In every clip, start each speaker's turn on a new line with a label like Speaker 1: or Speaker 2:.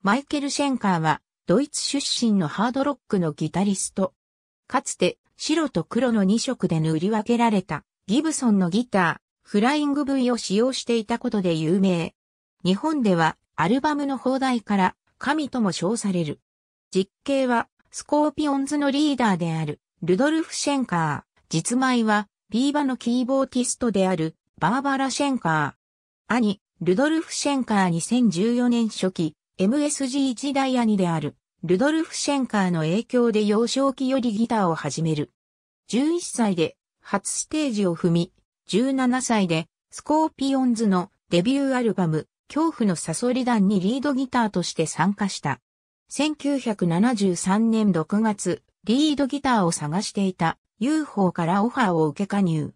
Speaker 1: マイケル・シェンカーは、ドイツ出身のハードロックのギタリスト。かつて、白と黒の2色で塗り分けられた、ギブソンのギター、フライング V を使用していたことで有名。日本では、アルバムの放題から、神とも称される。実刑は、スコーピオンズのリーダーである、ルドルフ・シェンカー。実前は、ビーバのキーボーティストである、バーバラ・シェンカー。兄、ルドルフ・シェンカー2014年初期、MSG 一代兄である、ルドルフ・シェンカーの影響で幼少期よりギターを始める。11歳で、初ステージを踏み、17歳で、スコーピオンズのデビューアルバム、恐怖のサソリ団にリードギターとして参加した。1973年6月、リードギターを探していた UFO からオファーを受け加入。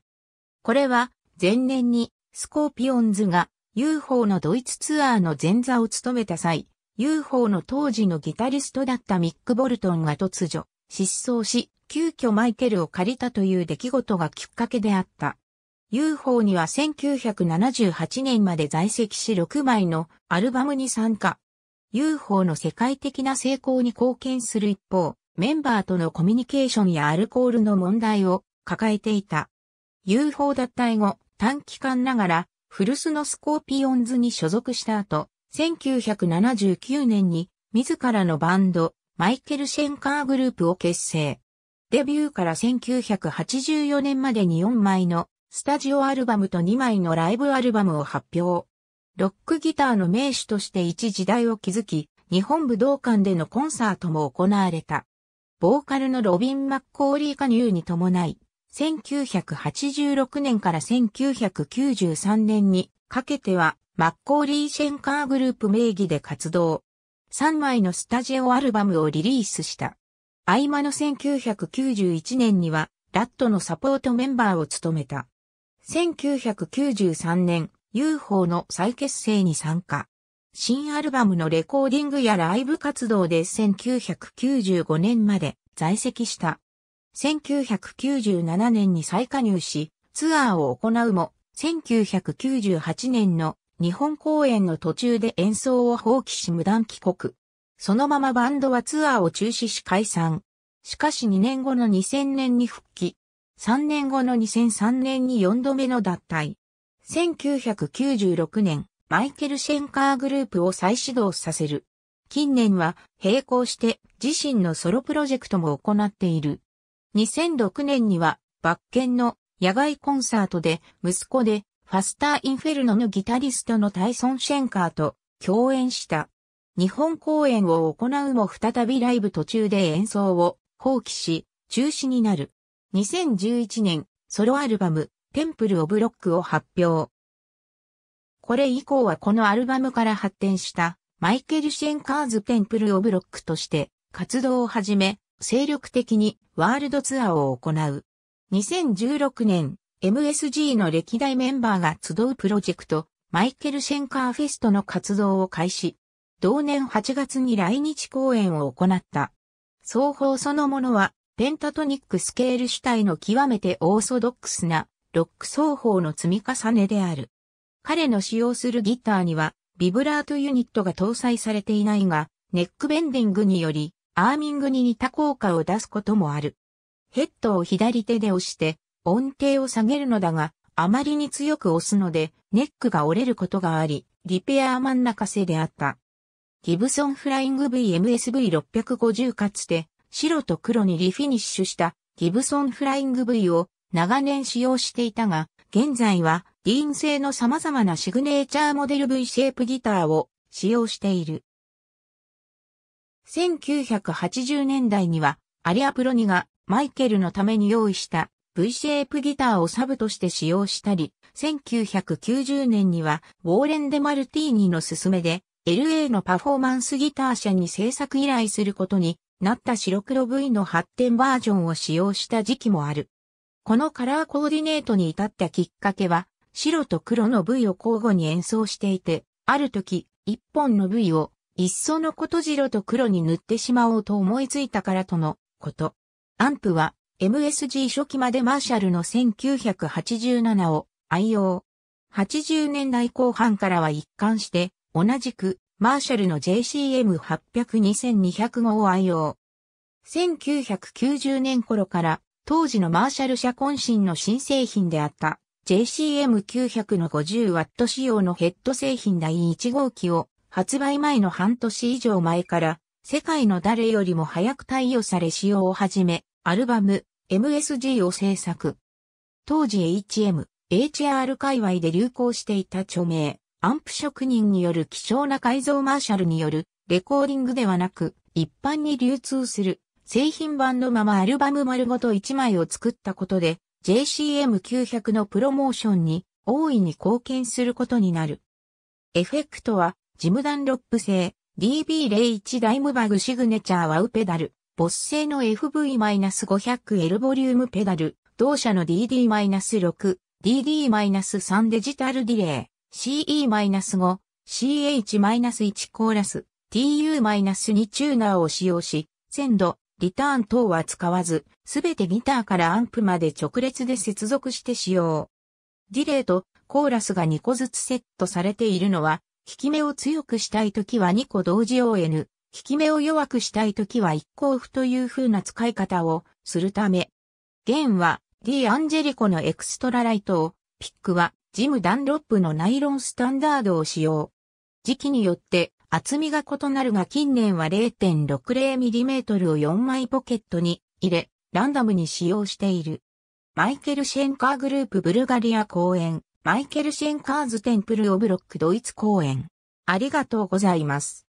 Speaker 1: これは前年にスコーピオンズが UFO のドイツツアーの前座を務めた際、UFO の当時のギタリストだったミック・ボルトンが突如、失踪し、急遽マイケルを借りたという出来事がきっかけであった。UFO には1978年まで在籍し6枚のアルバムに参加。UFO の世界的な成功に貢献する一方、メンバーとのコミュニケーションやアルコールの問題を抱えていた。UFO 脱退後、短期間ながら、フルスのスコーピオンズに所属した後、1979年に自らのバンド、マイケル・シェンカーグループを結成。デビューから1984年までに4枚のスタジオアルバムと2枚のライブアルバムを発表。ロックギターの名手として一時代を築き、日本武道館でのコンサートも行われた。ボーカルのロビン・マッコーリー加入に伴い、1986年から1993年にかけてはマッコーリー・シェンカーグループ名義で活動。3枚のスタジオアルバムをリリースした。合間の1991年には、ラットのサポートメンバーを務めた。1993年、UFO の再結成に参加。新アルバムのレコーディングやライブ活動で1995年まで在籍した。1997年に再加入し、ツアーを行うも、1998年の日本公演の途中で演奏を放棄し無断帰国。そのままバンドはツアーを中止し解散。しかし2年後の2000年に復帰。3年後の2003年に4度目の脱退。1996年、マイケル・シェンカーグループを再始動させる。近年は並行して自身のソロプロジェクトも行っている。2006年には、バッケンの野外コンサートで息子でファスター・インフェルノのギタリストのタイソン・シェンカーと共演した。日本公演を行うも再びライブ途中で演奏を放棄し、中止になる。2011年、ソロアルバム、テンプル・オブ・ロックを発表。これ以降はこのアルバムから発展した、マイケル・シェンカーズ・テンプル・オブ・ロックとして、活動を始め、精力的にワールドツアーを行う。2016年、MSG の歴代メンバーが集うプロジェクト、マイケル・シェンカーフェストの活動を開始。同年8月に来日公演を行った。双方そのものは、ペンタトニックスケール主体の極めてオーソドックスな、ロック奏法の積み重ねである。彼の使用するギターには、ビブラートユニットが搭載されていないが、ネックベンディングにより、アーミングに似た効果を出すこともある。ヘッドを左手で押して、音程を下げるのだが、あまりに強く押すので、ネックが折れることがあり、リペア真ん中せであった。ギブソンフライング VMSV650 かつて、白と黒にリフィニッシュしたギブソンフライング V を長年使用していたが、現在はディーン製の様々なシグネーチャーモデル V シェープギターを使用している。1980年代にはアリアプロニがマイケルのために用意した V シェイプギターをサブとして使用したり、1990年にはウォーレン・デ・マルティーニの勧めで LA のパフォーマンスギター社に制作依頼することになった白黒 V の発展バージョンを使用した時期もある。このカラーコーディネートに至ったきっかけは、白と黒の V を交互に演奏していて、ある時、一本の V を、いっそのこと白と黒に塗ってしまおうと思いついたからとのこと。アンプは、MSG 初期までマーシャルの1987を愛用。80年代後半からは一貫して、同じく、マーシャルの JCM800-2200 号を愛用。1990年頃から、当時のマーシャル社渾身の新製品であった、JCM900 の 50W 仕様のヘッド製品第1号機を、発売前の半年以上前から、世界の誰よりも早く対応され使用を始め、アルバム、MSG を制作。当時 HM、HR 界隈で流行していた著名、アンプ職人による希少な改造マーシャルによるレコーディングではなく、一般に流通する製品版のままアルバム丸ごと1枚を作ったことで、JCM900 のプロモーションに大いに貢献することになる。エフェクトは、ジムダンロップ製 DB01 ダイムバグシグネチャーワウペダル。ボス製の FV-500L ボリュームペダル、同社の DD-6、DD-3 デジタルディレイ、CE-5、CH-1 コーラス、TU-2 チューナーを使用し、鮮度、リターン等は使わず、すべてギターからアンプまで直列で接続して使用。ディレイとコーラスが2個ずつセットされているのは、効き目を強くしたいときは2個同時 ON、効き目を弱くしたいときは一交付という風な使い方をするため、弦は D アンジェリコのエクストラライトを、ピックはジム・ダンロップのナイロンスタンダードを使用。時期によって厚みが異なるが近年は 0.60mm を4枚ポケットに入れ、ランダムに使用している。マイケル・シェンカーグループブルガリア公演、マイケル・シェンカーズ・テンプル・オブ・ロックドイツ公演。ありがとうございます。